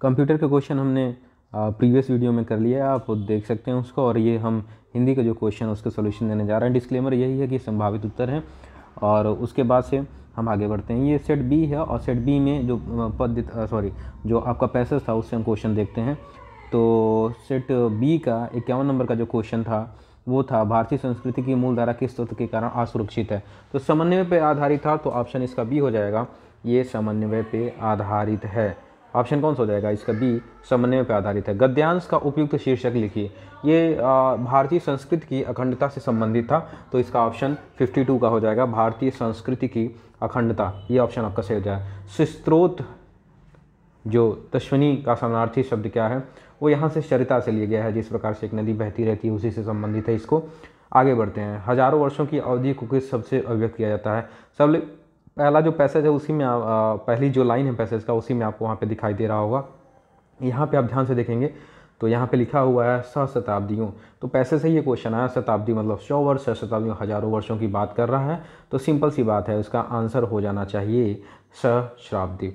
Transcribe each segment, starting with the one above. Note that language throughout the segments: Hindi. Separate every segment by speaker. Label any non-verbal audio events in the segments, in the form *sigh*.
Speaker 1: कंप्यूटर का क्वेश्चन हमने प्रीवियस वीडियो में कर लिया है आप देख सकते हैं उसको और ये हम हिंदी का जो क्वेश्चन है उसका सोल्यूशन देने जा रहे हैं डिस्क्लेमर यही है कि संभावित उत्तर हैं और उसके बाद से हम आगे बढ़ते हैं ये सेट बी है और सेट बी में जो पद सॉरी जो आपका पैसेज था उससे हम क्वेश्चन देखते हैं तो सेट बी का इक्यावन नंबर का जो क्वेश्चन था वो था भारतीय संस्कृति की मूलधारा किस तत्व के कारण असुरक्षित है तो समन्वय पर आधारित था तो ऑप्शन इसका बी हो जाएगा ये समन्वय पर आधारित है ऑप्शन कौन सा हो जाएगा इसका बी समन्वय पर आधारित है गद्यांश का उपयुक्त शीर्षक लिखिए ये भारतीय संस्कृति की अखंडता से संबंधित था तो इसका ऑप्शन 52 का हो जाएगा भारतीय संस्कृति की अखंडता ये ऑप्शन आपका सही हो जाए सुस्त्रोत जो तश्वनी का समानार्थी शब्द क्या है वो यहाँ से चरिता से लिया गया है जिस प्रकार से एक नदी बहती रहती है उसी से संबंधित है इसको आगे बढ़ते हैं हजारों वर्षों की अवधि को किस सबसे अभिव्यक्त किया जाता है सब पहला जो पैसेज है उसी में आ, पहली जो लाइन है पैसेज का उसी में आपको वहाँ पे दिखाई दे रहा होगा यहाँ पे आप ध्यान से देखेंगे तो यहाँ पे लिखा हुआ है शताब्दियों तो पैसे से ये क्वेश्चन आया शताब्दी मतलब सौ वर्ष शताब्दियों हज़ारों वर्षों की बात कर रहा है तो सिंपल सी बात है उसका आंसर हो जाना चाहिए शराब्दी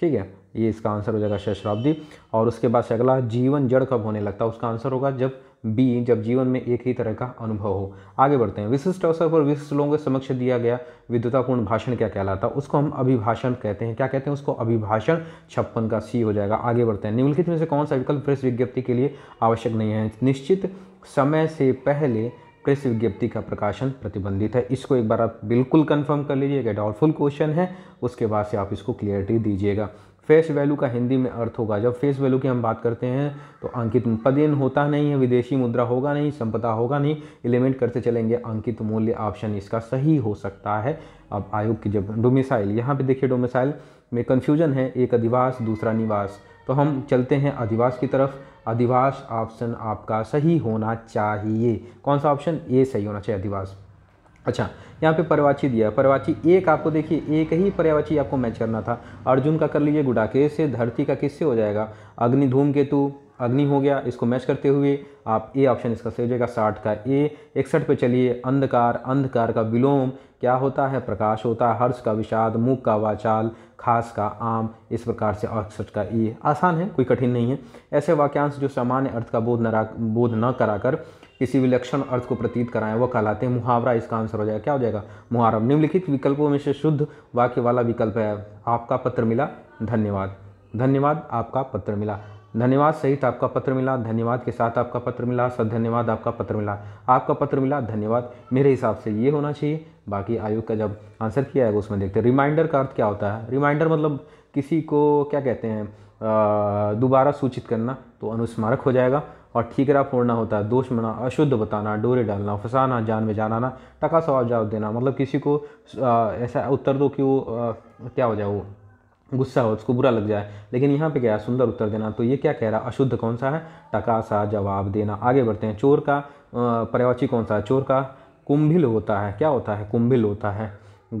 Speaker 1: ठीक है ये इसका आंसर हो जाएगा शशराब्दी और उसके बाद से अगला जीवन जड़ कब होने लगता है उसका आंसर होगा जब बी जब जीवन में एक ही तरह का अनुभव हो आगे बढ़ते हैं विशिष्ट अवसर पर विशिष्ट लोगों के समक्ष दिया गया विद्वतापूर्ण भाषण क्या कहलाता है उसको हम अभिभाषण कहते हैं क्या कहते हैं उसको अभिभाषण छप्पन का सी हो जाएगा आगे बढ़ते हैं निम्नलिखित में से कौन सा विकल्प प्रेस विज्ञप्ति के लिए आवश्यक नहीं है निश्चित समय से पहले प्रेस विज्ञप्ति का प्रकाशन प्रतिबंधित है इसको एक बार आप बिल्कुल कंफर्म कर लीजिएगा डाउटफुल क्वेश्चन है उसके बाद से आप इसको क्लियरिटी दीजिएगा फेस वैल्यू का हिंदी में अर्थ होगा जब फेस वैल्यू की हम बात करते हैं तो अंकित पदेन होता नहीं है विदेशी मुद्रा होगा नहीं संपदा होगा नहीं एलिमेंट करते चलेंगे अंकित मूल्य ऑप्शन इसका सही हो सकता है अब आयोग की जब डोमिसाइल यहाँ पे देखिए डोमिसाइल में कन्फ्यूजन है एक अधिवास दूसरा निवास तो हम चलते हैं अधिवास की तरफ अधिवास ऑप्शन आपका सही होना चाहिए कौन सा ऑप्शन ए सही होना चाहिए अधिवास अच्छा यहाँ पे परवाची दिया परवाची एक आपको देखिए एक ही पर्यावाची आपको मैच करना था अर्जुन का कर लीजिए गुडाके से धरती का किससे हो जाएगा अग्नि धूम केतु अग्नि हो गया इसको मैच करते हुए आप ए ऑप्शन इसका सही हो जाएगा साठ का ए इकसठ पे चलिए अंधकार अंधकार का विलोम क्या होता है प्रकाश होता है हर्ष का विषाद मूक का वाचाल खास का आम इस प्रकार से अड़सठ का ये आसान है कोई कठिन नहीं है ऐसे वाक्यांश जो सामान्य अर्थ का बोध न बोध न कराकर किसी विलक्षण अर्थ को प्रतीत कराएं वह कहलाते हैं मुहावरा इसका आंसर हो जाएगा क्या हो जाएगा मुहावरा निम्नलिखित विकल्पों में से शुद्ध वाक्य वाला विकल्प है आपका पत्र मिला धन्यवाद धन्यवाद आपका पत्र मिला धन्यवाद सहित तो आपका पत्र मिला धन्यवाद के साथ आपका पत्र मिला सद धन्यवाद आपका पत्र मिला आपका पत्र मिला धन्यवाद मेरे हिसाब से ये होना चाहिए बाकी आयोग का जब आंसर किया है उसमें देखते हैं रिमाइंडर का अर्थ क्या होता है रिमाइंडर मतलब किसी को क्या कहते हैं दोबारा सूचित करना तो अनुस्मारक हो जाएगा और ठीकरा फोड़ना होता है दोष मना अशुद्ध बताना डोरे डालना फंसाना जान में जानाना टका सवाल जवाब देना मतलब किसी को आ, ऐसा उत्तर दो कि वो आ, क्या हो जाए वो गुस्सा हो उसको बुरा लग जाए लेकिन यहाँ पे क्या है सुंदर उत्तर देना तो ये क्या कह रहा है अशुद्ध कौन सा है टका सा जवाब देना आगे बढ़ते हैं चोर का पर्यावाची कौन सा है चोर का कुंभिल होता है क्या होता है कुंभिल होता है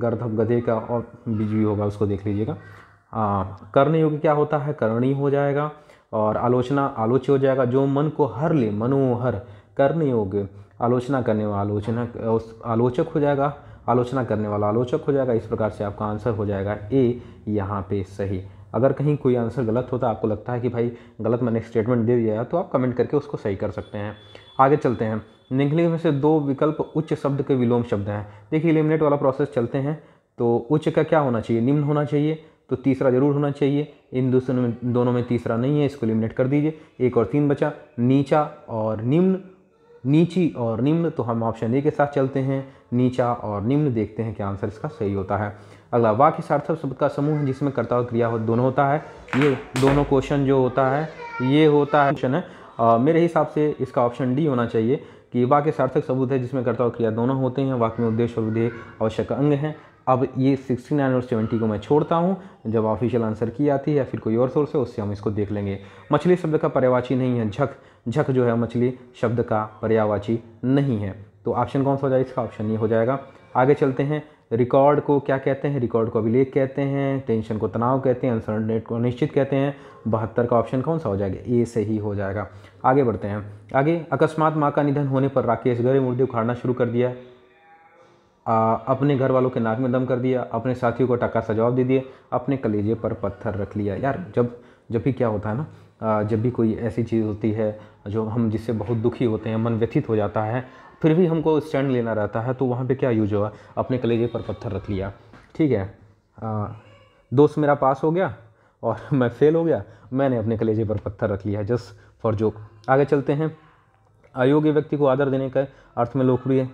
Speaker 1: गर्दभ गधे का और बीज भी होगा उसको देख लीजिएगा कर्णयोग क्या होता है करणी हो जाएगा और आलोचना आलोच्य हो जाएगा जो मन को हर ले मनोहर करने योग्य आलोचना करने वाला आलोचना उस आलोचक हो जाएगा आलोचना करने वाला आलोचक हो जाएगा इस प्रकार से आपका आंसर हो जाएगा ए यहाँ पे सही अगर कहीं कोई आंसर गलत होता आपको लगता है कि भाई गलत मैंने स्टेटमेंट दे दिया है तो आप कमेंट करके उसको सही कर सकते हैं आगे चलते हैं निम्नलिखित में से दो विकल्प उच्च शब्द के विलोम शब्द हैं देखिए इलिमिनेट वाला प्रोसेस चलते हैं तो उच्च का क्या होना चाहिए निम्न होना चाहिए तो तीसरा जरूर होना चाहिए इन दोनों में दोनों में तीसरा नहीं है इसको इलिमिनेट कर दीजिए एक और तीन बचा नीचा और निम्न नीची और निम्न तो हम ऑप्शन ए के साथ चलते हैं नीचा और निम्न देखते हैं कि आंसर इसका सही होता है अगला वाक्य सार्थक शब्द का समूह है जिसमें कर्ता और क्रिया हो दोनों होता है ये दोनों क्वेश्चन जो होता है ये होता है क्वेश्चन है आ, मेरे हिसाब से इसका ऑप्शन डी होना चाहिए कि वाक्य सार्थक सबूत है जिसमें कर्ता और क्रिया दोनों होते हैं वाक्य में उद्देश्य और विधेय आवश्यक अंग हैं अब ये 69 और 70 को मैं छोड़ता हूँ जब ऑफिशियल आंसर की आती है या फिर कोई और सोर्स है उससे हम इसको देख लेंगे मछली शब्द का पर्यावाची नहीं है झक झक जो है मछली शब्द का पर्यावाची नहीं है तो ऑप्शन कौन सा हो जाएगा इसका ऑप्शन ये हो जाएगा आगे चलते हैं रिकॉर्ड को क्या कहते हैं रिकॉर्ड को अभिलेख कहते हैं टेंशन को तनाव कहते हैं अनसर्टेट को निश्चित कहते हैं बहत्तर का ऑप्शन कौन सा हो जाएगा ए से ही हो जाएगा आगे बढ़ते हैं आगे अकस्मात माँ का निधन होने पर राकेश गहरे मुर्दे उखाड़ना शुरू कर दिया आ, अपने घर वालों के नाक में दम कर दिया अपने साथियों को टक्कर सा जवाब दे दिए अपने कलेजे पर पत्थर रख लिया यार जब जब भी क्या होता है ना जब भी कोई ऐसी चीज़ होती है जो हम जिससे बहुत दुखी होते हैं मन व्यथित हो जाता है फिर भी हमको स्टैंड लेना रहता है तो वहाँ पे क्या यूज हुआ अपने कलेजे पर पत्थर रख लिया ठीक है आ, दोस्त मेरा पास हो गया और *laughs* मैं फेल हो गया मैंने अपने कलेजे पर पत्थर रख लिया जस्ट फॉर जोक आगे चलते हैं अयोग्य व्यक्ति को आदर देने का अर्थ में लोकप्रिय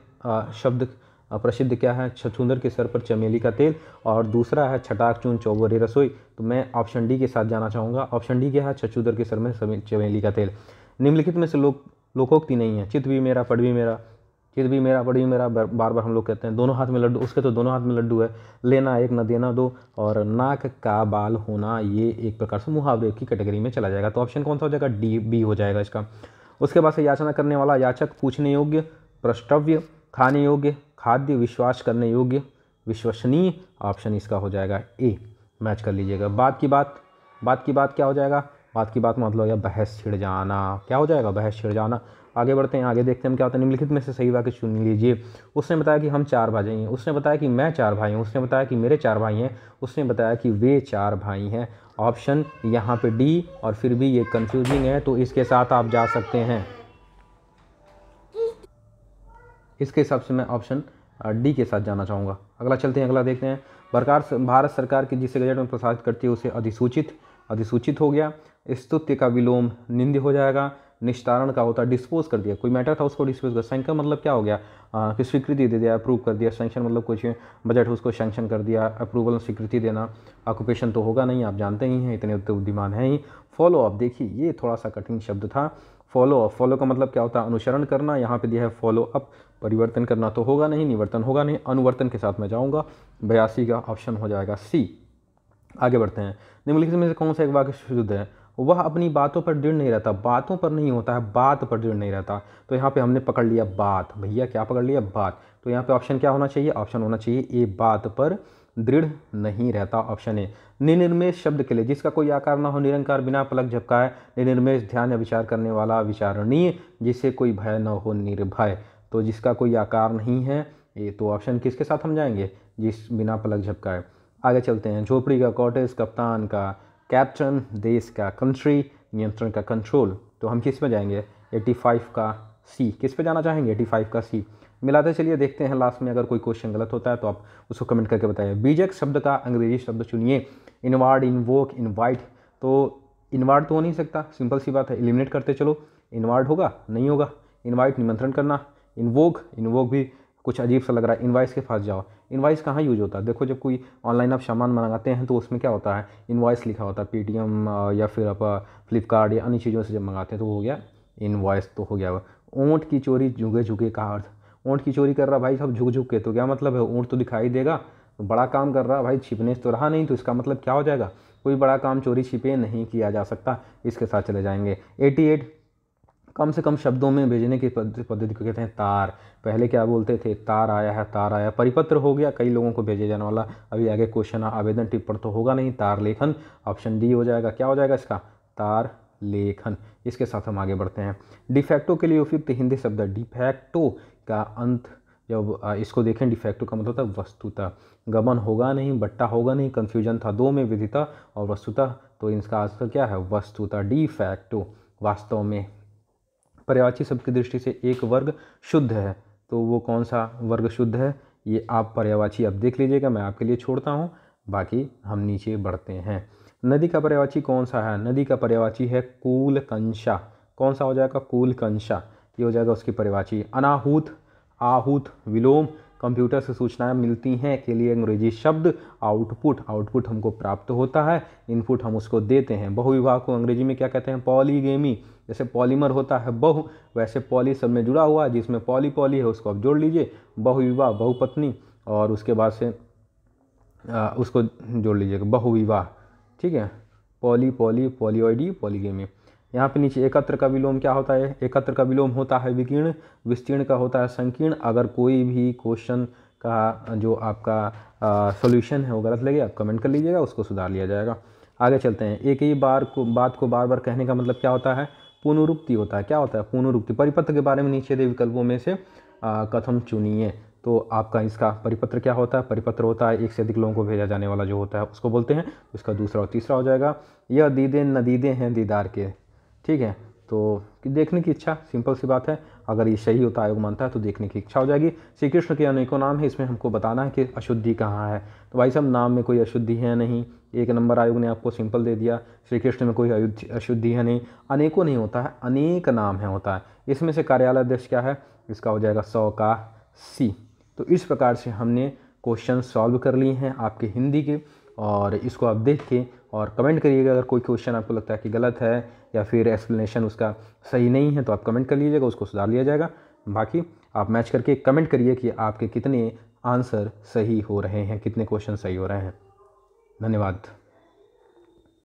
Speaker 1: शब्द प्रसिद्ध क्या है छछुंदर के सर पर चमेली का तेल और दूसरा है छटाक चून चौबरी रसोई तो मैं ऑप्शन डी के साथ जाना चाहूँगा ऑप्शन डी क्या है छछुंदर के सर में चमेली का तेल निम्नलिखित में से लोग लोकोक्ति नहीं है चित भी मेरा पढ़ भी मेरा चित भी मेरा पढ़ भी मेरा बार बार हम लोग कहते हैं दोनों हाथ में लड्डू उसके तो दोनों हाथ में लड्डू है लेना एक न देना दो और नाक का बाल होना ये एक प्रकार से मुहावरे की कैटेगरी में चला जाएगा तो ऑप्शन कौन सा हो जाएगा डी बी हो जाएगा इसका उसके बाद से याचना करने वाला याचक पूछने योग्य प्रष्टव्य खाने योग्य खाद्य विश्वास करने योग्य विश्वसनीय ऑप्शन इसका हो जाएगा ए मैच कर लीजिएगा बात की बात बात की बात क्या हो जाएगा बात की बात मतलब या बहस छिड़ जाना क्या हो जाएगा बहस छिड़ जाना आगे बढ़ते हैं आगे देखते हैं हम क्या होता है निम्नलिखित में से सही वाक्य चुन लीजिए उसने बताया कि हम चार भाई हैं उसने बताया कि मैं चार भाई हूँ उसने बताया कि मेरे चार भाई हैं उसने बताया कि वे चार भाई हैं ऑप्शन यहाँ पे डी और फिर भी ये कंफ्यूजिंग है तो इसके साथ आप जा सकते हैं इसके हिसाब से मैं ऑप्शन डी के साथ जाना चाहूँगा अगला चलते हैं अगला देखते हैं बरकार भारत सरकार की जिसे गजट में प्रसारित करती है उसे अधिसूचित अधिसूचित हो गया स्तुत्य का विलोम निंद्य हो जाएगा निस्तारण का होता है डिस्पोज कर दिया कोई मैटर था उसको डिस्पोज कर सैंक्शन मतलब क्या हो गया आ, कि स्वीकृति दे दिया अप्रूव कर दिया सैंक्शन मतलब कुछ बजट उसको सैंक्शन कर दिया अप्रूवल स्वीकृति देना ऑक्यूपेशन तो होगा नहीं आप जानते ही हैं इतने बुद्धिमान हैं ही फॉलो अप देखिए ये थोड़ा सा कठिन शब्द था फॉलो अप फॉलो का मतलब क्या होता है अनुसरण करना यहाँ पे दिया है फॉलो अप परिवर्तन करना तो होगा नहीं निवर्तन होगा नहीं अनुवर्तन के साथ मैं जाऊँगा बयासी का ऑप्शन हो जाएगा सी आगे बढ़ते हैं निम्नलिखित में से कौन सा एक वाक्य शुद्ध है वह अपनी बातों पर दृढ़ नहीं रहता बातों पर नहीं होता है बात पर दृढ़ नहीं रहता तो यहाँ पे हमने पकड़ लिया बात भैया क्या पकड़ लिया बात तो यहाँ पे ऑप्शन क्या होना चाहिए ऑप्शन होना चाहिए ए बात पर दृढ़ नहीं रहता ऑप्शन ए निनिर्मेश शब्द के लिए जिसका कोई आकार ना हो निरंकार बिना पलक झपकाए निनिर्मेश ध्यान या विचार करने वाला विचारणीय जिससे कोई भय न हो निर्भय तो जिसका कोई आकार नहीं है ये तो ऑप्शन किसके साथ हम जाएंगे जिस बिना पलक झपकाए आगे चलते हैं झोपड़ी का कॉटेज कप्तान का कैप्टन देश का कंट्री नियंत्रण का कंट्रोल तो हम किस पे जाएंगे 85 का सी किस पे जाना चाहेंगे 85 का सी मिलाते चलिए देखते हैं लास्ट में अगर कोई क्वेश्चन गलत होता है तो आप उसको कमेंट करके बताइए बीजेक शब्द का अंग्रेजी शब्द चुनिए इनवार्ड इन्वोक इनवाइट तो इनवार्ड तो हो नहीं सकता सिंपल सी बात है एलिमिनेट करते चलो इनवार्ड होगा नहीं होगा इनवाइट निमंत्रण करना इन वोक भी कुछ अजीब सा लग रहा है इन्वाइस के पास जाओ इन्वाइस कहाँ यूज होता है देखो जब कोई ऑनलाइन आप सामान मंगाते हैं तो उसमें क्या होता है इन्वाइस लिखा होता है पेटीएम या फिर आप फ्लिपकार्ट या अन्य चीज़ों से जब मंगाते हैं तो वो हो गया इन्वाइस तो हो गया ऊँट की चोरी झुगे झुगे का अर्थ ऊँट की चोरी कर रहा भाई सब झुक झुक के तो क्या मतलब है ऊँट तो दिखाई देगा बड़ा काम कर रहा भाई छिपने तो रहा नहीं तो इसका मतलब क्या हो जाएगा कोई बड़ा काम चोरी छिपे नहीं किया जा सकता इसके साथ चले जाएंगे 88 कम से कम शब्दों में भेजने की पद्धति को कहते हैं तार पहले क्या बोलते थे तार आया है तार आया परिपत्र हो गया कई लोगों को भेजे जाने वाला अभी आगे क्वेश्चन आवेदन टिप्पण तो होगा नहीं तार लेखन ऑप्शन डी हो जाएगा क्या हो जाएगा इसका तार लेखन इसके साथ हम आगे बढ़ते हैं डिफेक्टो के लिए उपयुक्त हिंदी शब्द डिफेक्टो का अंत जब इसको देखें डिफेक्टो का मतलब था वस्तुता गमन होगा नहीं बट्टा होगा नहीं कन्फ्यूजन था दो में विधिता और वस्तुता तो इसका आज का तो क्या है वस्तुता डिफेक्टो वास्तव में पर्यावाची शब्द की दृष्टि से एक वर्ग शुद्ध है तो वो कौन सा वर्ग शुद्ध है ये आप पर्यावाची अब देख लीजिएगा मैं आपके लिए छोड़ता हूँ बाकी हम नीचे बढ़ते हैं नदी का पर्यावाची कौन सा है नदी का पर्यावाची है कूलकंशा कौन सा हो जाएगा कूलकंशा ये हो जाएगा उसकी परिभाषी अनाहूत आहूत विलोम कंप्यूटर से सूचनाएं मिलती हैं के लिए अंग्रेजी शब्द आउटपुट आउटपुट हमको प्राप्त होता है इनपुट हम उसको देते हैं बहुविवाह को अंग्रेजी में क्या कहते हैं पॉलीगेमी जैसे पॉलीमर होता है बहु वैसे पॉली सब में जुड़ा हुआ है जिसमें पॉली पॉली है उसको आप जोड़ लीजिए बहुविवाह बहुपत्नी और उसके बाद से आ, उसको जोड़ लीजिएगा बहुविवाह ठीक है पॉली पॉली पॉलीऑइडी पॉलीगेमी यहाँ पे नीचे एकत्र का विलोम क्या होता है एकत्र का विलोम होता है विकीर्ण विस्तीर्ण का होता है संकीर्ण अगर कोई भी क्वेश्चन का जो आपका सॉल्यूशन है वो गलत लगे आप कमेंट कर लीजिएगा उसको सुधार लिया जाएगा आगे चलते हैं एक ही बार को बात को बार बार कहने का मतलब क्या होता है पुनरुक्ति होता है क्या होता है पुनरुक्ति परिपत्र के बारे में नीचे दे विकल्पों में से कथम चुनिए तो आपका इसका परिपत्र क्या होता है परिपत्र होता है एक से अधिक लोगों को भेजा जाने वाला जो होता है उसको बोलते हैं उसका दूसरा और तीसरा हो जाएगा यह दीदे नदीदे हैं दीदार के ठीक है तो देखने की इच्छा सिंपल सी बात है अगर ये सही होता आयोग मानता है तो देखने की इच्छा हो जाएगी श्री कृष्ण के अनेकों नाम है इसमें हमको बताना है कि अशुद्धि कहाँ है तो भाई साहब नाम में कोई अशुद्धि है नहीं एक नंबर आयोग ने आपको सिंपल दे दिया श्री कृष्ण में कोई अशुद्धि है नहीं अनेकों नहीं होता है अनेक नाम है होता है इसमें से कार्यालय अध्यक्ष क्या है इसका हो जाएगा सौ का सी तो इस प्रकार से हमने क्वेश्चन सॉल्व कर लिए हैं आपके हिंदी के और इसको आप देख के और कमेंट करिएगा अगर कोई क्वेश्चन आपको लगता है कि गलत है या फिर एक्सप्लेनेशन उसका सही नहीं है तो आप कमेंट कर लीजिएगा उसको सुधार लिया जाएगा बाकी आप मैच करके कमेंट करिए कि आपके कितने आंसर सही हो रहे हैं कितने क्वेश्चन सही हो रहे हैं धन्यवाद